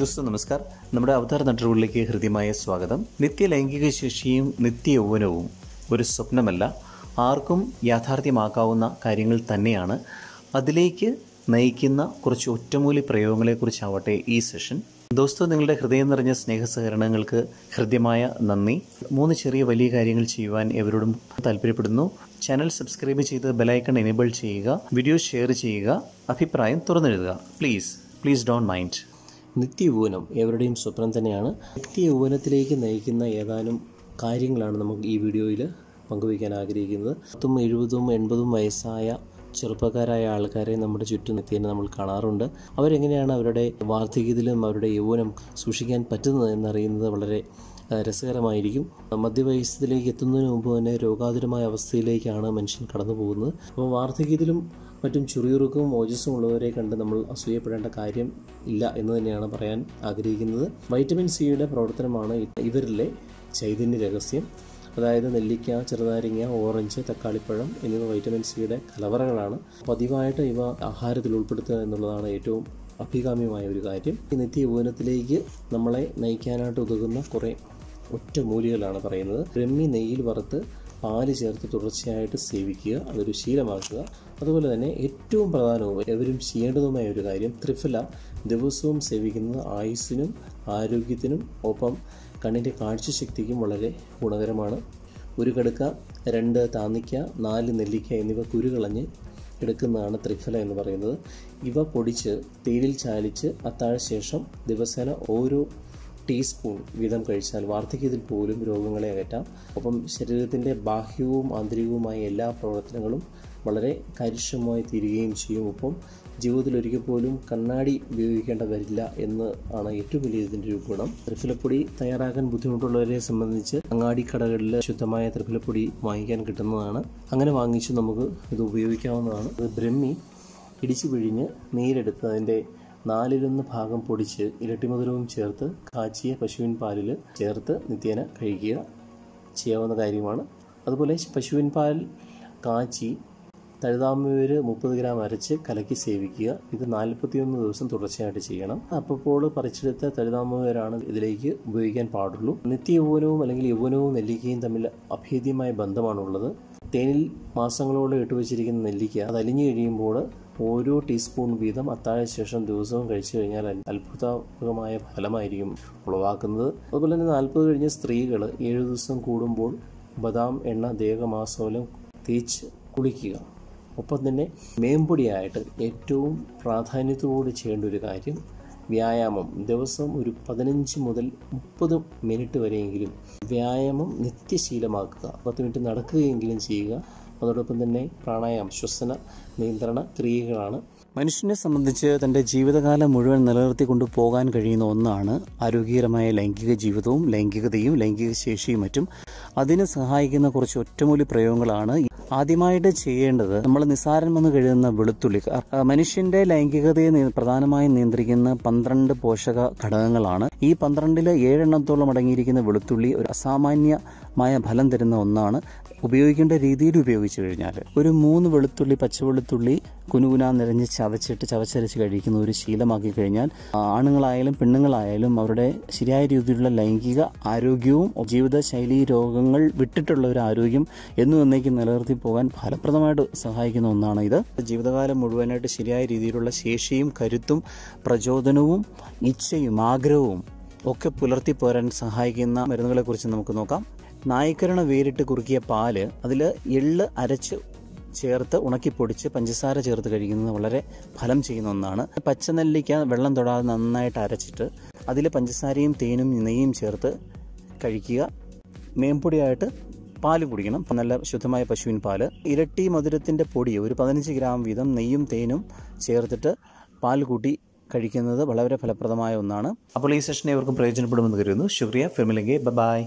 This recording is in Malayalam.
ദോസ്തു നമസ്കാർ നമ്മുടെ അവതാര നട്ടറുകളിലേക്ക് ഹൃദ്യമായ സ്വാഗതം നിത്യ ലൈംഗിക ശേഷിയും നിത്യ യൗവനവും ഒരു സ്വപ്നമല്ല ആർക്കും യാഥാർത്ഥ്യമാക്കാവുന്ന കാര്യങ്ങൾ തന്നെയാണ് അതിലേക്ക് നയിക്കുന്ന കുറച്ച് ഒറ്റമൂലി പ്രയോഗങ്ങളെക്കുറിച്ചാവട്ടെ ഈ സെഷൻ ദോസ്തു നിങ്ങളുടെ ഹൃദയം നിറഞ്ഞ സ്നേഹസഹകരണങ്ങൾക്ക് ഹൃദ്യമായ നന്ദി മൂന്ന് ചെറിയ വലിയ കാര്യങ്ങൾ ചെയ്യുവാൻ എവരോടും താല്പര്യപ്പെടുന്നു ചാനൽ സബ്സ്ക്രൈബ് ചെയ്ത് ബെലൈക്കൺ എനേബിൾ ചെയ്യുക വീഡിയോ ഷെയർ ചെയ്യുക അഭിപ്രായം തുറന്നെഴുതുക പ്ലീസ് പ്ലീസ് ഡോണ്ട് മൈൻഡ് നിത്യയൗവനം എവരുടെയും സ്വപ്നം തന്നെയാണ് നിത്യയൗവനത്തിലേക്ക് നയിക്കുന്ന ഏതാനും കാര്യങ്ങളാണ് നമുക്ക് ഈ വീഡിയോയിൽ പങ്കുവയ്ക്കാൻ ആഗ്രഹിക്കുന്നത് പത്തും എഴുപതും എൺപതും വയസ്സായ ചെറുപ്പക്കാരായ ആൾക്കാരെ നമ്മുടെ ചുറ്റും നിത്യേന നമ്മൾ കാണാറുണ്ട് അവരെങ്ങനെയാണ് അവരുടെ വാർദ്ധക്യത്തിലും അവരുടെ യൗവനം സൂക്ഷിക്കാൻ പറ്റുന്നത് എന്നറിയുന്നത് വളരെ രസകരമായിരിക്കും മധ്യവയസ്സത്തിലേക്ക് എത്തുന്നതിന് മുമ്പ് തന്നെ രോഗാതുരമായ അവസ്ഥയിലേക്കാണ് മനുഷ്യൻ കടന്നു പോകുന്നത് അപ്പോൾ വാർദ്ധക്യത്തിലും മറ്റും ചുറിയുറുക്കവും ഓജസ്സും ഉള്ളവരെ കണ്ട് നമ്മൾ അസൂയപ്പെടേണ്ട കാര്യം ഇല്ല എന്ന് തന്നെയാണ് പറയാൻ ആഗ്രഹിക്കുന്നത് വൈറ്റമിൻ സിയുടെ പ്രവർത്തനമാണ് ഇവരിലെ ചൈതന്യ രഹസ്യം അതായത് നെല്ലിക്ക ചെറുനാരിങ്ങ ഓറഞ്ച് തക്കാളിപ്പഴം എന്നിവ വൈറ്റമിൻ സിയുടെ കലവറകളാണ് പതിവായിട്ട് ഇവ ആഹാരത്തിൽ ഉൾപ്പെടുത്തുക എന്നുള്ളതാണ് ഏറ്റവും അഭികാമ്യമായ ഒരു കാര്യം ഈ ഭൂനത്തിലേക്ക് നമ്മളെ നയിക്കാനായിട്ട് ഉതകുന്ന കുറേ ഒറ്റമൂലികളാണ് പറയുന്നത് രമ്മി നെയ്യിൽ വറുത്ത് പാല് ചേർത്ത് തുടർച്ചയായിട്ട് സേവിക്കുക അതൊരു ശീലമാക്കുക അതുപോലെ തന്നെ ഏറ്റവും പ്രധാനവും എവരും ചെയ്യേണ്ടതുമായ ഒരു കാര്യം ത്രിഫല ദിവസവും സേവിക്കുന്നത് ആയുസ്സിനും ആരോഗ്യത്തിനും ഒപ്പം കണ്ണിൻ്റെ കാഴ്ചശക്തിക്കും വളരെ ഗുണകരമാണ് ഒരു കടുക്ക രണ്ട് താന്നിക്ക നാല് നെല്ലിക്ക എന്നിവ കുരുകളഞ്ഞ് എടുക്കുന്നതാണ് ത്രിഫല എന്ന് പറയുന്നത് ഇവ പൊടിച്ച് തേനിൽ ചാലിച്ച് അത്താഴ ശേഷം ദിവസേന ഓരോ ടീസ്പൂൺ വീതം കഴിച്ചാൽ വാർദ്ധക്യത്തിൽ പോലും രോഗങ്ങളെ അകറ്റാം ഒപ്പം ശരീരത്തിൻ്റെ ബാഹ്യവും ആന്തരികവുമായ എല്ലാ പ്രവർത്തനങ്ങളും വളരെ കാര്യക്ഷമമായി തീരുകയും ചെയ്യും ഒപ്പം ജീവിതത്തിൽ ഒരിക്കൽ പോലും കണ്ണാടി ഉപയോഗിക്കേണ്ട വരില്ല എന്ന് ആണ് ഏറ്റവും വലിയ ഇതിൻ്റെ ഒരു ഗുണം ത്രിഫലപ്പൊടി തയ്യാറാക്കാൻ ബുദ്ധിമുട്ടുള്ളവരെ സംബന്ധിച്ച് അങ്ങാടി കടകളിൽ ശുദ്ധമായ ത്രിഫലപ്പൊടി വാങ്ങിക്കാൻ കിട്ടുന്നതാണ് അങ്ങനെ വാങ്ങിച്ച് നമുക്ക് ഇത് ഉപയോഗിക്കാവുന്നതാണ് അത് ബ്രഹ്മി ഇടിച്ചു പിഴിഞ്ഞ് നീരെടുത്ത് അതിൻ്റെ നാലിലൊന്ന് ഭാഗം പൊടിച്ച് ഇരട്ടിമധുരവും ചേർത്ത് കാച്ചിയ പശുവിൻ പാലിൽ ചേർത്ത് നിത്യേന കഴിക്കുക ചെയ്യാവുന്ന കാര്യമാണ് അതുപോലെ പശുവിൻ പാൽ കാച്ചി തഴുതാമ്പൂര് മുപ്പത് ഗ്രാം അരച്ച് കലക്കി സേവിക്കുക ഇത് നാൽപ്പത്തിയൊന്ന് ദിവസം തുടർച്ചയായിട്ട് ചെയ്യണം അപ്പോൾ പറിച്ചെടുത്ത തഴുതാമ്പൂരാണ് ഇതിലേക്ക് ഉപയോഗിക്കാൻ പാടുള്ളൂ യൗവനവും അല്ലെങ്കിൽ യൗവനവും നെല്ലിക്കയും തമ്മിൽ അഭേദ്യമായ ബന്ധമാണുള്ളത് തേനിൽ മാസങ്ങളോട് ഇട്ടുവച്ചിരിക്കുന്ന നെല്ലിക്ക അത് അലിഞ്ഞു കഴിയുമ്പോൾ ഓരോ ടീസ്പൂൺ വീതം അത്താഴ ശേഷം ദിവസവും കഴിച്ചു കഴിഞ്ഞാൽ അത്ഭുതകരമായ ഫലമായിരിക്കും ഉളവാക്കുന്നത് അതുപോലെ തന്നെ നാൽപ്പത് കഴിഞ്ഞ സ്ത്രീകൾ ഏഴു ദിവസം കൂടുമ്പോൾ ബദാം എണ്ണ ദേഹമാസോലം തേച്ച് കുളിക്കുക ഒപ്പം തന്നെ മേമ്പൊടിയായിട്ട് ഏറ്റവും പ്രാധാന്യത്തോട് ചെയ്യേണ്ട ഒരു കാര്യം വ്യായാമം ദിവസം ഒരു പതിനഞ്ച് മുതൽ മുപ്പത് മിനിറ്റ് വരെയെങ്കിലും വ്യായാമം നിത്യശീലമാക്കുക പത്ത് മിനിറ്റ് നടക്കുകയെങ്കിലും ചെയ്യുക അതോടൊപ്പം തന്നെ പ്രാണായാമം ശ്വസന നിയന്ത്രണ ക്രിയകളാണ് മനുഷ്യനെ സംബന്ധിച്ച് തൻ്റെ ജീവിതകാലം മുഴുവൻ നിലനിർത്തിക്കൊണ്ട് പോകാൻ കഴിയുന്ന ഒന്നാണ് ആരോഗ്യകരമായ ലൈംഗിക ജീവിതവും ലൈംഗികതയും ലൈംഗിക ശേഷിയും മറ്റും അതിനെ സഹായിക്കുന്ന കുറച്ച് ഒറ്റമൂലി പ്രയോഗങ്ങളാണ് ആദ്യമായിട്ട് ചെയ്യേണ്ടത് നമ്മൾ നിസാരം വന്ന് കഴിയുന്ന വെളുത്തുള്ളി മനുഷ്യന്റെ ലൈംഗികതയെ പ്രധാനമായും നിയന്ത്രിക്കുന്ന പന്ത്രണ്ട് പോഷക ഘടകങ്ങളാണ് ഈ പന്ത്രണ്ടില് ഏഴെണ്ണത്തോളം അടങ്ങിയിരിക്കുന്ന വെളുത്തുള്ളി ഒരു അസാമാന്യമായ ഫലം തരുന്ന ഒന്നാണ് ഉപയോഗിക്കേണ്ട രീതിയിൽ ഉപയോഗിച്ചു കഴിഞ്ഞാൽ ഒരു മൂന്ന് വെളുത്തുള്ളി പച്ചവെളുത്തുള്ളി കുനുകുന നിറഞ്ഞ് ചവച്ചിട്ട് ചവച്ചരച്ച് കഴിക്കുന്ന ഒരു ശീലമാക്കി കഴിഞ്ഞാൽ ആണുങ്ങളായാലും പെണ്ണുങ്ങളായാലും അവരുടെ ശരിയായ രീതിയിലുള്ള ലൈംഗിക ആരോഗ്യവും ജീവിതശൈലി രോഗങ്ങൾ വിട്ടിട്ടുള്ള ഒരു ആരോഗ്യം എന്നു എന്നേക്കും നിലനിർത്തി പോകാൻ ഫലപ്രദമായിട്ട് സഹായിക്കുന്ന ഒന്നാണ് ഇത് ജീവിതകാലം മുഴുവനായിട്ട് ശരിയായ രീതിയിലുള്ള ശേഷിയും കരുത്തും പ്രചോദനവും ഇച്ഛയും ആഗ്രഹവും ഒക്കെ പുലർത്തി പോരാൻ സഹായിക്കുന്ന മരുന്നുകളെക്കുറിച്ച് നമുക്ക് നോക്കാം നായ്ക്കരണ വേരിട്ട് കുറുക്കിയ പാല് അതിൽ എള്ള് അരച്ച് ചേർത്ത് ഉണക്കിപ്പൊടിച്ച് പഞ്ചസാര ചേർത്ത് കഴിക്കുന്നത് വളരെ ഫലം ചെയ്യുന്ന ഒന്നാണ് പച്ചനെല്ലിക്ക വെള്ളം തൊടാതെ നന്നായിട്ട് അരച്ചിട്ട് അതിൽ പഞ്ചസാരയും തേനും നെയ്യും ചേർത്ത് കഴിക്കുക മേമ്പൊടിയായിട്ട് പാല് കുടിക്കണം നല്ല ശുദ്ധമായ പശുവിൻ പാല് ഇരട്ടി മധുരത്തിൻ്റെ പൊടി ഒരു പതിനഞ്ച് ഗ്രാം വീതം നെയ്യും തേനും ചേർത്തിട്ട് പാൽ കൂട്ടി കഴിക്കുന്നത് വളരെ ഫലപ്രദമായ ഒന്നാണ് അപ്പോൾ ഈ സെഷൻ ഇവർക്കും പ്രയോജനപ്പെടുമെന്ന് കരുതുന്നു ശുക്രിയ ഫെമിലിംഗെ ബൈ